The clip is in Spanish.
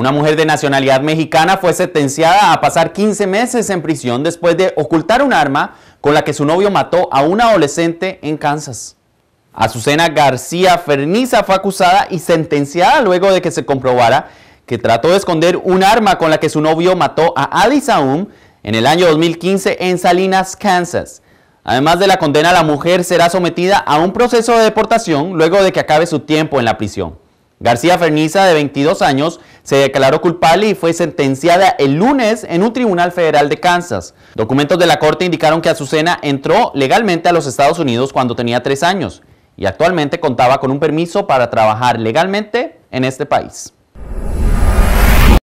Una mujer de nacionalidad mexicana fue sentenciada a pasar 15 meses en prisión después de ocultar un arma con la que su novio mató a un adolescente en Kansas. Azucena García Ferniza fue acusada y sentenciada luego de que se comprobara que trató de esconder un arma con la que su novio mató a Ali en el año 2015 en Salinas, Kansas. Además de la condena, la mujer será sometida a un proceso de deportación luego de que acabe su tiempo en la prisión. García Ferniza, de 22 años, se declaró culpable y fue sentenciada el lunes en un tribunal federal de Kansas. Documentos de la corte indicaron que Azucena entró legalmente a los Estados Unidos cuando tenía 3 años y actualmente contaba con un permiso para trabajar legalmente en este país.